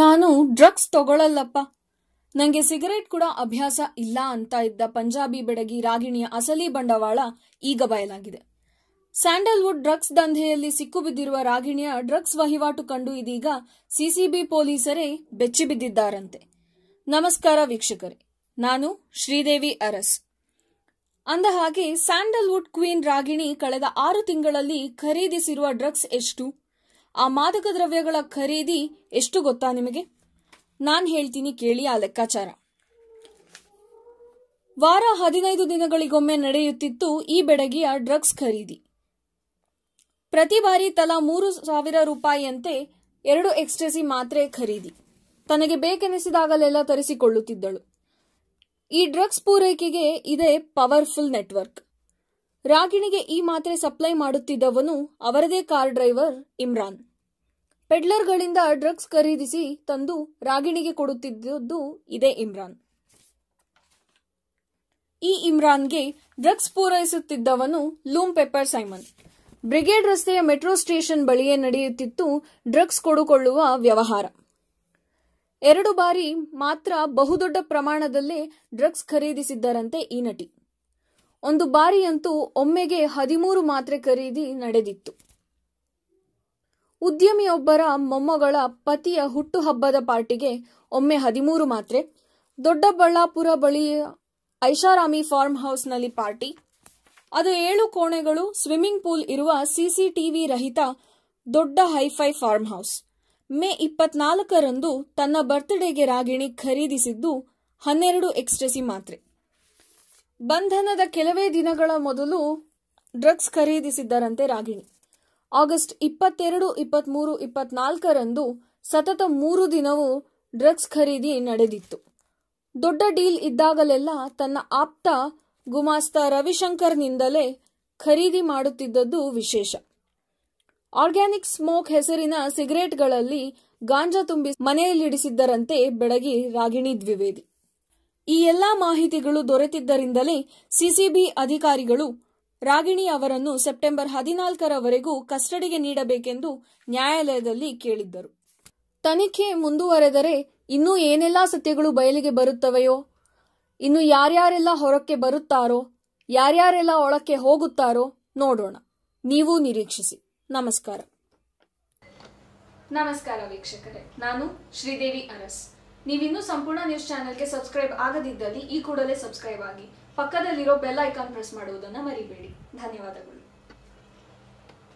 ನಾನು ಡ್ರಗ್ಸ್ ತಗೊಳ್ಳಲ್ಲಪ್ಪ ನನಗೆ ಸಿಗರೇಟ್ ಕೂಡ ಅಭ್ಯಾಸ ಇಲ್ಲ ಅಂತ ಇದ್ದ ಪಂಜಾಬಿ ಬೆಡಗಿ ರಾಗಿಣಿಯ ಅಸಲಿ ಬಂಡವಾಳ ಈಗ ಬಯಲಾಗಿದೆ ಸ್ಯಾಂಡಲ್ವುಡ್ ಡ್ರಗ್ಸ್ ದಂಧೆಯಲ್ಲಿ ಸಿಕ್ಕು ರಾಗಿಣಿಯ ಡ್ರಗ್ಸ್ ವಹಿವಾಟು ಕಂಡು ಇದೀಗ ಸಿಸಿಬಿ ಪೊಲೀಸರೇ ಬೆಚ್ಚಿಬಿದ್ದಿದ್ದಾರಂತೆ ನಮಸ್ಕಾರ ವೀಕ್ಷಕರೇ ನಾನು ಶ್ರೀದೇವಿ ಅರಸ್ ಅಂದ ಹಾಗೆ ಸ್ಯಾಂಡಲ್ವುಡ್ ಕ್ವೀನ್ ರಾಗಿಣಿ ಕಳೆದ ಆರು ತಿಂಗಳಲ್ಲಿ ಖರೀದಿಸಿರುವ ಡ್ರಗ್ಸ್ ಎಷ್ಟು ಆ ಮಾದಕ ದ್ರವ್ಯಗಳ ಖರೀದಿ ಎಷ್ಟು ಗೊತ್ತಾ ನಿಮಗೆ ನಾನು ಹೇಳ್ತೀನಿ ಕೇಳಿ ಆ ಲೆಕ್ಕಾಚಾರ ವಾರ ಹದಿನೈದು ದಿನಗಳಿಗೊಮ್ಮೆ ನಡೆಯುತ್ತಿತ್ತು ಈ ಬೆಡಗಿಯ ಡ್ರಗ್ಸ್ ಖರೀದಿ ಪ್ರತಿ ಬಾರಿ ತಲಾ ಮೂರು ಸಾವಿರ ರೂಪಾಯಿಯಂತೆ ಎರಡು ಎಕ್ಸ್ಟ್ರೆಸಿ ಮಾತ್ರೆ ಖರೀದಿ ತನಗೆ ಬೇಕೆನಿಸಿದಾಗಲೆಲ್ಲ ತರಿಸಿಕೊಳ್ಳುತ್ತಿದ್ದಳು ಈ ಡ್ರಗ್ಸ್ ಪೂರೈಕೆಗೆ ಇದೇ ಪವರ್ಫುಲ್ ನೆಟ್ವರ್ಕ್ ರಾಗಿಣಿಗೆ ಈ ಮಾತ್ರೆ ಸಪ್ಲೈ ಮಾಡುತ್ತಿದ್ದವನು ಅವರದೇ ಕಾರ್ ಡ್ರೈವರ್ ಇಮ್ರಾನ್ ಪೆಡ್ಲರ್ಗಳಿಂದ ಡ್ರಗ್ಸ್ ಖರೀದಿಸಿ ತಂದು ರಾಗಿಣಿಗೆ ಕೊಡುತ್ತಿದ್ದುದು ಇದೇ ಇಮ್ರಾನ್ ಈ ಇಮ್ರಾನ್ಗೆ ಡ್ರಗ್ಸ್ ಪೂರೈಸುತ್ತಿದ್ದವನು ಲೂಮ್ ಪೆಪ್ಪರ್ ಸೈಮನ್ ಬ್ರಿಗೇಡ್ ರಸ್ತೆಯ ಮೆಟ್ರೋ ಸ್ಟೇಷನ್ ಬಳಿಯೇ ನಡೆಯುತ್ತಿತ್ತು ಡ್ರಗ್ಸ್ ಕೊಡುಕೊಳ್ಳುವ ವ್ಯವಹಾರ ಎರಡು ಬಾರಿ ಮಾತ್ರ ಬಹುದೊಡ್ಡ ಪ್ರಮಾಣದಲ್ಲೇ ಡ್ರಗ್ಸ್ ಖರೀದಿಸಿದ್ದರಂತೆ ಈ ನಟಿ ಒಂದು ಬಾರಿಯಂತೂ ಒಮ್ಮೆಗೆ ಹದಿಮೂರು ಮಾತ್ರೆ ಖರೀದಿ ನಡೆದಿತ್ತು ಉದ್ಯಮಿಯೊಬ್ಬರ ಮೊಮ್ಮಗಳ ಪತಿಯ ಹುಟ್ಟುಹಬ್ಬದ ಪಾರ್ಟಿಗೆ ಒಮ್ಮೆ ಹದಿಮೂರು ಮಾತ್ರೆ ದೊಡ್ಡಬಳ್ಳಾಪುರ ಬಳಿಯ ಐಷಾರಾಮಿ ಫಾರ್ಮ್ ಹೌಸ್ನಲ್ಲಿ ಪಾರ್ಟಿ ಅದು ಏಳು ಕೋಣೆಗಳು ಸ್ವಿಮ್ಮಿಂಗ್ ಪೂಲ್ ಇರುವ ಸಿಸಿಟಿವಿ ರಹಿತ ದೊಡ್ಡ ಹೈಫೈ ಫಾರ್ಮ್ ಹೌಸ್ ಮೇ ಇಪ್ಪತ್ನಾಲ್ಕರಂದು ತನ್ನ ಬರ್ತ್ಡೇಗೆ ರಾಗಿಣಿ ಖರೀದಿಸಿದ್ದು ಹನ್ನೆರಡು ಎಕ್ಸ್ಟ್ರೆಸಿ ಮಾತ್ರೆ ಬಂಧನದ ಕೆಲವೇ ದಿನಗಳ ಮೊದಲು ಡ್ರಗ್ಸ್ ಖರೀದಿಸಿದ್ದರಂತೆ ರಾಗಿಣಿ ಆಗಸ್ಟ್ ಇಪ್ಪತ್ತೆರಡು ಇಪ್ಪತ್ಮೂರು ಇಪ್ಪತ್ನಾಲ್ಕರಂದು ಸತತ ಮೂರು ದಿನವೂ ಡ್ರಗ್ಸ್ ಖರೀದಿ ನಡೆದಿತ್ತು ದೊಡ್ಡ ಡೀಲ್ ಇದ್ದಾಗಲೆಲ್ಲ ತನ್ನ ಆಪ್ತ ಗುಮಾಸ್ತ ರವಿಶಂಕರ್ನಿಂದಲೇ ಖರೀದಿ ಮಾಡುತ್ತಿದ್ದದ್ದು ವಿಶೇಷ ಆರ್ಗ್ಯಾನಿಕ್ ಸ್ಮೋಕ್ ಹೆಸರಿನ ಸಿಗರೇಟ್ಗಳಲ್ಲಿ ಗಾಂಜಾ ತುಂಬಿ ಮನೆಯಲ್ಲಿಡಿಸಿದ್ದರಂತೆ ಬೆಳಗಿ ರಾಗಿಣಿ ದ್ವಿವೇದಿ ಈ ಎಲ್ಲಾ ಮಾಹಿತಿಗಳು ದೊರೆತಿದ್ದರಿಂದಲೇ ಸಿಸಿಬಿ ಅಧಿಕಾರಿಗಳು ರಾಗಿಣಿ ಅವರನ್ನು ಸೆಪ್ಟೆಂಬರ್ ಹದಿನಾಲ್ಕರವರೆಗೂ ಕಸ್ಟಡಿಗೆ ನೀಡಬೇಕೆಂದು ನ್ಯಾಯಾಲಯದಲ್ಲಿ ಕೇಳಿದ್ದರು ತನಿಖೆ ಮುಂದುವರೆದರೆ ಇನ್ನೂ ಏನೆಲ್ಲಾ ಸತ್ಯಗಳು ಬಯಲಿಗೆ ಬರುತ್ತವೆಯೋ ಇನ್ನು ಯಾರ್ಯಾರೆಲ್ಲ ಹೊರಕ್ಕೆ ಬರುತ್ತಾರೋ ಯಾರ್ಯಾರೆಲ್ಲ ಒಳಕ್ಕೆ ಹೋಗುತ್ತಾರೋ ನೋಡೋಣ ನೀವು ನಿರೀಕ್ಷಿಸಿ ನಮಸ್ಕಾರ ನಮಸ್ಕಾರ ವೀಕ್ಷಕರೇ ನಾನು ಶ್ರೀದೇವಿ ಅರಸ್ ನೀವಿನ್ನೂ ಸಂಪೂರ್ಣ ನ್ಯೂಸ್ ಚಾನೆಲ್ಗೆ ಸಬ್ಸ್ಕ್ರೈಬ್ ಆಗದಿದ್ದಲ್ಲಿ ಈ ಕೂಡಲೇ ಸಬ್ಸ್ಕ್ರೈಬ್ ಆಗಿ ಪಕ್ಕದಲ್ಲಿರೋ ಬೆಲ್ ಐಕಾನ್ ಪ್ರೆಸ್ ಮಾಡುವುದನ್ನು ಮರಿಬೇಡಿ ಧನ್ಯವಾದಗಳು